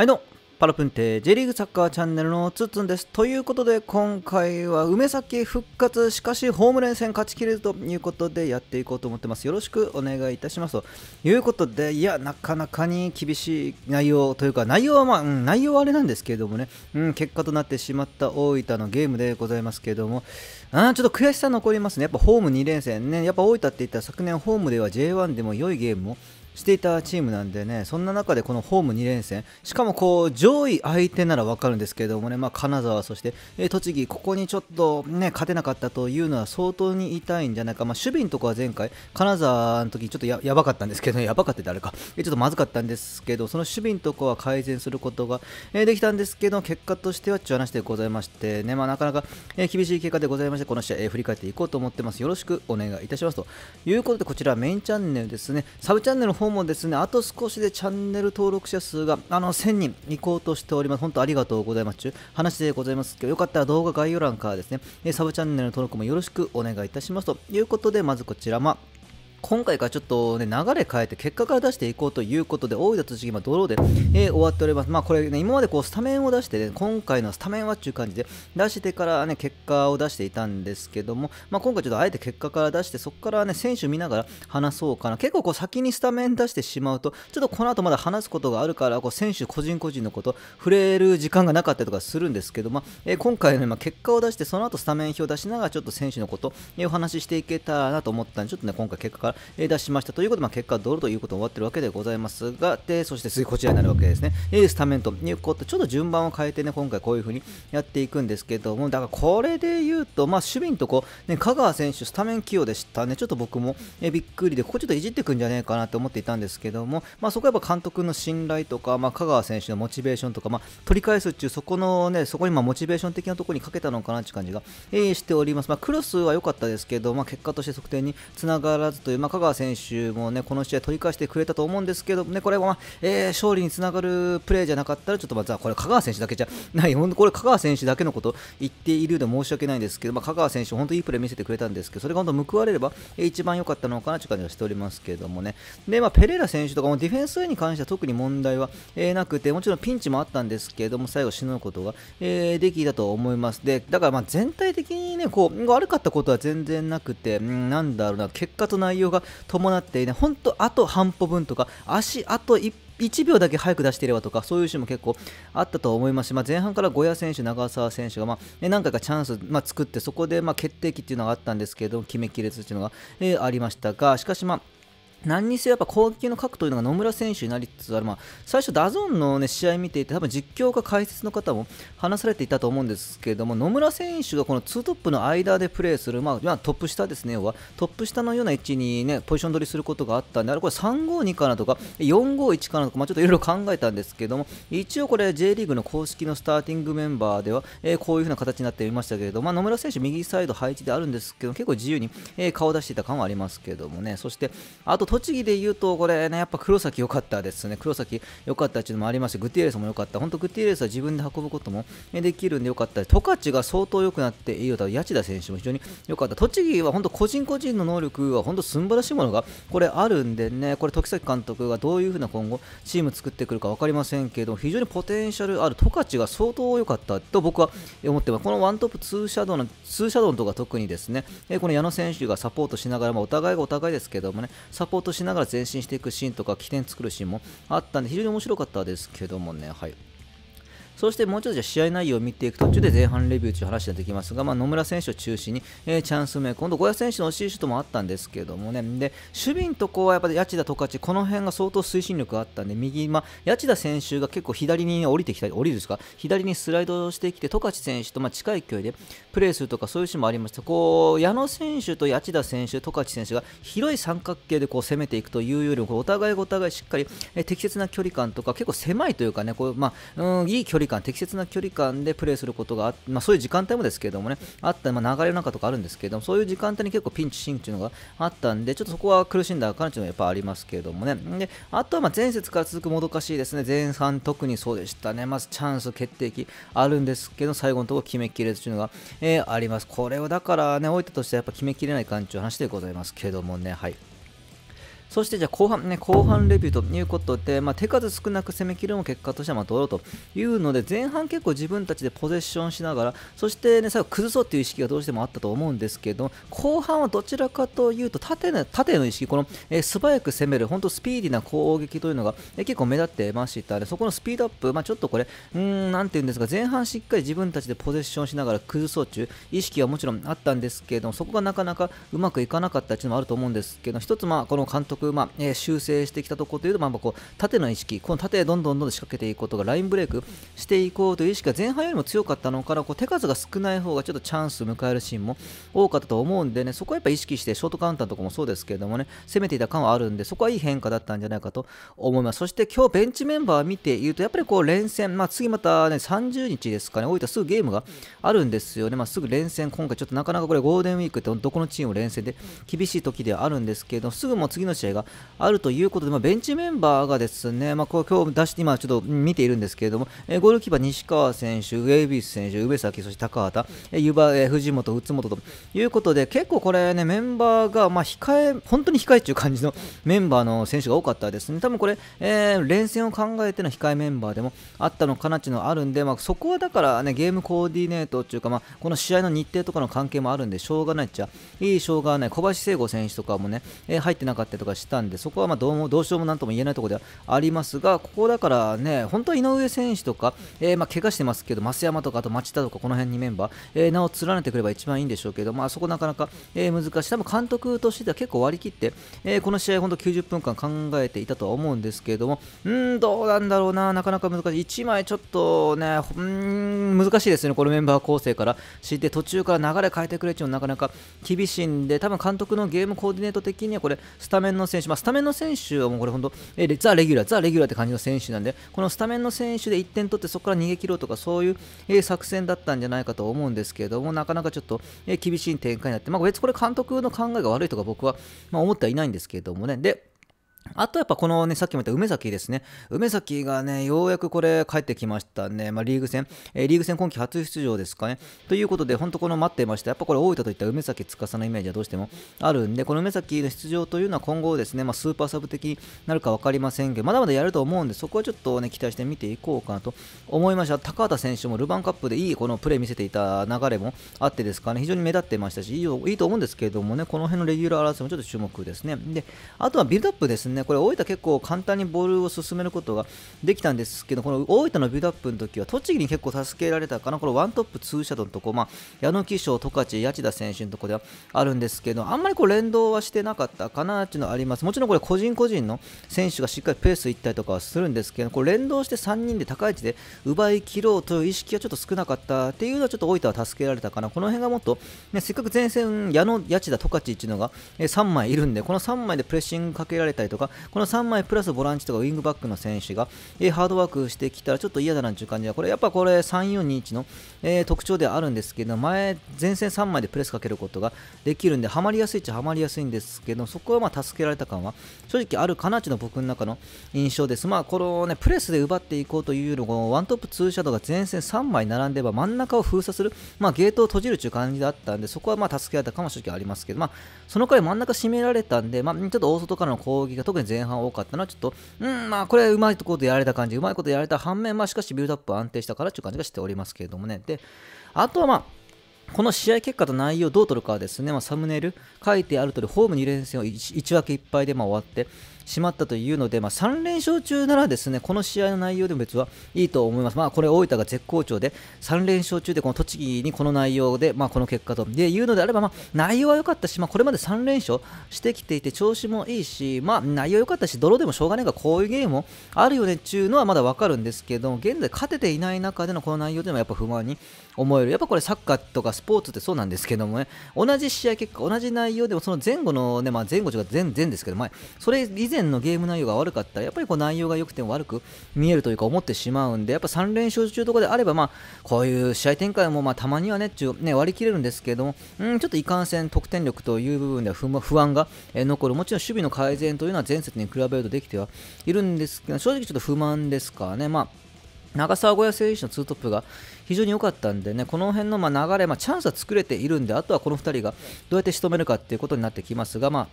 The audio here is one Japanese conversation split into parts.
はいどうも、パラプンテ J リーグサッカーチャンネルのつつんです。ということで、今回は梅崎復活、しかしホーム連戦勝ちきれるということでやっていこうと思ってます。よろしくお願いいたします。ということで、いや、なかなかに厳しい内容というか、内容はまあ、うん、内容はあれなんですけれどもね、うん、結果となってしまった大分のゲームでございますけれども、あちょっと悔しさ残りますね。やっぱホーム2連戦ね、やっぱ大分って言ったら昨年ホームでは J1 でも良いゲームも、していたチームなんでね、そんな中でこのホーム2連戦、しかもこう上位相手なら分かるんですけれどもね、まあ、金沢、そして、えー、栃木、ここにちょっと、ね、勝てなかったというのは相当に痛いんじゃないか、まあ、守備のところは前回、金沢の時ちょっとやばかったんですけど、ね、やばかったって誰か、えー、ちょっとまずかったんですけど、その守備のところは改善することが、えー、できたんですけど、結果としてはちょっと話でございまして、ねまあ、なかなか、え厳しい結果でございまして、この試合、え振り返っていこうと思ってます。よろしくお願いいたしますということで、こちらメインチャンネルですね、サブチャンネルの方もですね、あと少しでチャンネル登録者数があの1000人いこうとしております。本当ありがとうございます。話でございます今日よかったら動画概要欄からですね、サブチャンネルの登録もよろしくお願いいたしますということで、まずこちら、ま今回からちょっとね、流れ変えて結果から出していこうということで、大分栃木、今、ドローで、えー、終わっております。まあ、これね、今までこう、スタメンを出して、ね、今回のスタメンはっていう感じで、出してからね、結果を出していたんですけども、まあ、今回ちょっとあえて結果から出して、そこからね、選手見ながら話そうかな。結構こう、先にスタメン出してしまうと、ちょっとこの後まだ話すことがあるから、こう、選手個人個人のこと、触れる時間がなかったりとかするんですけど、も、えー、今回の、ね、ま結果を出して、その後スタメン表を出しながら、ちょっと選手のこと、えー、お話ししていけたらなと思ったんで、ちょっとね、今回結果からが、え出しましたということで、まあ、結果ドルということが終わってるわけでございますが、でそして次こちらになるわけですね。えスタメンということちょっと順番を変えてね、今回こういう風にやっていくんですけども、だからこれで言うと、まあ、守備のとこ、ね、香川選手、スタメン起用でしたね、ちょっと僕も、えびっくりで、ここちょっといじってくんじゃねえかなと思っていたんですけども、まあ、そこはやっぱ監督の信頼とか、まあ、香川選手のモチベーションとか、まあ、取り返すっていう、そこのね、そこにまモチベーション的なところにかけたのかなっていう感じが、えしております。まクロスは良かったですけど、まあ、結果として得点につながらずという、まあ、香川選手も、ね、この試合取り返してくれたと思うんですけど、ね、これは、まあ、えー、勝利につながるプレーじゃなかったらちょっとまずはこれ香川選手だけじゃない本当 これ香川選手だけのこと言っているで申し訳ないんですけど、まあ、香川選手本当いいプレー見せてくれたんですけどそれが本当報われれば、一番良かったのかなという感じがしておりますけどもねで、まあ、ペレラ選手とかもディフェンスに関しては特に問題は、えー、なくてもちろんピンチもあったんですけども最後しのぐことが、えー、できたと思いますでだからま全体的にねこう悪かったことは全然なくてんなんだろうな結果と内容が伴ってね、ほんとあと半歩分とか、足あと1 1秒だけ早く出していればとか、そういうシーンも結構あったと思いますし、まあ、前半から小屋選手、長澤選手が、まあね、何回かチャンス、まあ、作って、そこでま決定機っていうのがあったんですけど、決めきれずっていうのが、えー、ありましたが、しかし、まあ何にせよやっぱ攻撃の核というのが野村選手になりつつある、まあ、最初、ダゾンの、ね、試合見ていて多分実況か解説の方も話されていたと思うんですけれども野村選手がこの2トップの間でプレーする、まあ、トップ下ですね要はトップ下のような位置に、ね、ポジション取りすることがあったんであれこれ352かなとか451かなとか、まあ、ちょっといろいろ考えたんですけども一応、これ J リーグの公式のスターティングメンバーでは、えー、こういう風な形になっていましたけれども、まあ、野村選手右サイド配置であるんですけど結構自由に、えー、顔を出していた感はありますけどもねそしてあと栃木で言うと、これね、やっぱ黒崎良かったですね。黒崎良かったっていうのもありまして、グティエレスも良かった。本当グティエレスは自分で運ぶこともできるんで良かったトカチが相当良くなっていいよと、八千田選手も非常に良かった。栃木は本当個人個人の能力は本当素晴らしいものがこれあるんでね、これ時崎監督がどういうふうな今後チーム作ってくるか分かりませんけど、非常にポテンシャルあるトカチが相当良かったと僕は思ってます。このワントップ2シャドウの、2シャドウのとか特にですね、この矢野選手がサポートしながら、も、お互いがお互いですけどもね、サポートートしながら前進していくシーンとか起点作るシーンもあったんで非常に面白かったですけどもねはいそしてもうちょっとじゃ試合内容を見ていく途中で前半レビューという話ができますが、まあ、野村選手を中心に、えー、チャンス名、今度、小屋選手の惜しいシュートもあったんですけどもね、で守備のところはやっぱり谷田、十勝、この辺が相当推進力があったんで、右、まあ、谷田選手が結構左に降りてきたり、降りるですか、左にスライドしてきて、十勝選手とまあ近い距離でプレーするとか、そういうシーンもありました。こう矢野選手と千田選手、十勝選手が広い三角形でこう攻めていくというよりも、お互いお互いしっかり、えー、適切な距離感とか、結構狭いというかね、こうまあ、うん、いい距離感、適切な距離感でプレーすることがあまあ、そういう時間帯もですけれどもね、あった、まあ、流れの中とかあるんですけれども、そういう時間帯に結構ピンチ、シーンっていうのがあったんで、ちょっとそこは苦しんだ彼女のやっぱありますけれどもね、であとはまあ前節から続くもどかしいですね、前半特にそうでしたね、まずチャンス、決定機あるんですけど、最後のところ決めきれずというのが、えー、あります。これをだからね、大分としてやっぱ決めきれない感じの話でございますけどもね、はい。そしてじゃ後半ね、後半レビューということで、まあ、手数少なく攻めきるも結果としてはまあ取ろうというので、前半結構自分たちでポゼッションしながら、そしてね、最後崩そうという意識がどうしてもあったと思うんですけど、後半はどちらかというと縦の、縦の意識、この、えー、素早く攻める、本当スピーディーな攻撃というのが、えー、結構目立ってましたね。そこのスピードアップ、まあ、ちょっとこれ、うん、なんていうんですか、前半しっかり自分たちでポゼッションしながら崩そうという意識はもちろんあったんですけども、そこがなかなかうまくいかなかったというのもあると思うんですけど、一つまあ、この監督まあえ修正してきたところというと、まあ、こう縦の意識、この縦どんどんどんどん仕掛けていくことがラインブレイクしていこうという意識が前半よりも強かったのからこう手数が少ない方がちょっとチャンスを迎えるシーンも多かったと思うんでねそこはやっぱ意識してショートカウンターとかもそうですけれどもね攻めていた感はあるんでそこはいい変化だったんじゃないかと思いますそして今日ベンチメンバー見ているとやっぱりこう連戦、まあ、次また、ね、30日ですかね大分すぐゲームがあるんですよね、まあ、すぐ連戦今回ちょっとなかなかこれゴールデンウィークってどこのチームも連戦で厳しい時ではあるんですけどすぐもう次の試合性があるということで、まあ、ベンチメンバーがですね、まあ、今日出して、今ちょっと見ているんですけれども、えー、ゴールキーパー西川選手、ウェイビス選手、上崎、そして高畑、えー、えー、藤本、宇津本ということで、結構これね、メンバーが、まあ、控え、本当に控えっていう感じのメンバーの選手が多かったですね。多分これ、えー、連戦を考えての控えメンバーでもあったのかなっていうのはあるんで、まあ、そこはだからね、ゲームコーディネートっていうか、まあ、この試合の日程とかの関係もあるんで、しょうがないっちゃ、いいしょうがない。小林聖吾選手とかもね、えー、入ってなかったりとかしたんで、そこはまどうもどうしようもなんとも言えないところではありますが、ここだからね、本当は井上選手とか、えー、ま怪我してますけど、増山とか、あと町田とか、この辺にメンバー、えー、名を連ねてくれば一番いいんでしょうけど、まあそこなかなか、え難しい、多分監督としては結構割り切って、えこの試合、本当90分間考えていたとは思うんですけれども、うん、どうなんだろうな、なかなか難しい、1枚ちょっとね、うん難しいですね、このメンバー構成からして途中から流れ変えてくれちていうのはなかなか厳しいんで多分監督のゲームコーディネート的にはこれスタメンの選手、まあ、スタメンの選手はもうこれ本当、えザ・レギュラー、ザ・レギュラーって感じの選手なんで、このスタメンの選手で1点取ってそこから逃げ切ろうとか、そういう、えー、作戦だったんじゃないかと思うんですけれども、なかなかちょっと、えー、厳しい展開になって、まあ、別これ監督の考えが悪いとか僕は、まあ、思ってはいないんですけれどもね。であとやっぱこのね、さっきも言った梅崎ですね。梅崎がね、ようやくこれ帰ってきましたね。まあ、リーグ戦、えー、リーグ戦今季初出場ですかね。ということで、本当この待ってました。やっぱこれ大分といった梅崎司のイメージはどうしてもあるんで、この梅崎の出場というのは今後ですね、まあ、スーパーサブ的になるか分かりませんけど、まだまだやると思うんで、そこはちょっとね、期待して見ていこうかなと思いました。高畑選手もルヴァンカップでいいこのプレー見せていた流れもあってですかね、非常に目立ってましたし、いいいいと思うんですけれどもね、この辺のレギュラー争いもちょっと注目ですね。で、あとはビルドアップですね。ね、これ大分結構簡単にボールを進めることができたんですけど、この大分のビルドアップの時は、栃木に結構助けられたかな、このワントップツーシャドウのとこ、まあ、矢野紀章、十勝、八田選手のとこではあるんですけど、あんまりこう連動はしてなかったかなっていうのはあります。もちろんこれ個人個人の選手がしっかりペースいったりとかはするんですけど、これ連動して3人で高い位置で奪い切ろうという意識はちょっと少なかったっていうのは、ちょっと大分は助けられたかな、この辺がもっと、ね、せっかく前線、矢野、八田、十勝っていうのが3枚いるんで、この3枚でプレッシングかけられたりとか、か、この3枚プラスボランチとかウィングバックの選手が、えー、ハードワークしてきたらちょっと嫌だなという感じは、これやっぱこれ3421の、えー、特徴ではあるんですけど、前、前線3枚でプレスかけることができるんで、はまりやすいっちゃはまりやすいんですけど、そこはまあ助けられた感は正直あるかなというの僕の中の印象です。まあこのね、プレスで奪っていこうというよりも、ワントップツーシャドウが前線3枚並んでば真ん中を封鎖する、まあゲートを閉じるという感じだったんで、そこはまあ助けられたかも正直ありますけど、まあそのくらい真ん中締められたんで、まあちょっと大外からの攻撃が特に前半多かったのは、ちょっと、うん、まあ、これ、うまいところでやられた感じ、うまいことやられた反面、まあ、しかし、ビルドアップ安定したからという感じがしておりますけれどもね。で、あとはまあ、この試合結果と内容をどう取るかはですね、まあ、サムネイル書いてある通り、ホーム2連戦を 1, 1分け1敗でま終わって、しまったというので、まあ、3連勝中ならですねこの試合の内容でも別はいいと思います、まあ、これ大分が絶好調で3連勝中でこの栃木にこの内容で、まあ、この結果とでいうのであれば、まあ、内容は良かったし、まあ、これまで3連勝してきていて調子もいいし、まあ、内容良かったし泥でもしょうがないがこういうゲームもあるよねっていうのはまだ分かるんですけど現在勝てていない中でのこの内容でもやっぱ不満に思えるやっぱこれサッカーとかスポーツってそうなんですけどもね同じ試合結果同じ内容でもその前後のね、まあ、前後というか前前ですけど前それ以前年のゲーム内容が悪かったらやっぱりこう内容が良くても悪く見えるというか思ってしまうんでやっぱ3連勝中とかであればまあこういう試合展開もまあたまにはねちゅね割り切れるんですけどもうんちょっといかんせん得点力という部分では不安が残るもちろん守備の改善というのは前節に比べるとできてはいるんですけど正直ちょっと不満ですかねまあ長澤小屋選手の2トップが非常に良かったんでね、この辺のま流れ、まあ、チャンスは作れているんで、あとはこの2人がどうやって仕留めるかっていうことになってきますが、まあ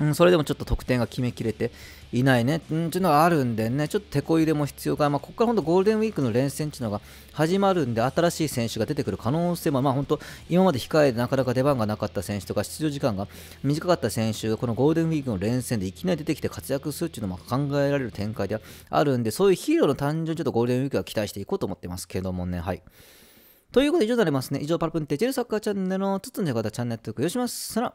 うん、それでもちょっと得点が決めきれていないね、うん、というのがあるんでね、ちょっと手こ入れも必要か、まあ、ここから本当ゴールデンウィークの連戦っていうのが始まるんで、新しい選手が出てくる可能性も、まあ、本当、今まで控えでなかなか出番がなかった選手とか、出場時間が短かった選手が、このゴールデンウィークの連戦でいきなり出てきて活躍するっていうのも考えられる展開であるんで、そういうヒーローの誕生ちょっとゴールデンウィークは期待していこうと思ってますけどもね、はい。ということで以上になりますね。以上、パルプンテチェルサッカーチャンネルのつつんがたチャンネル登録よします。さら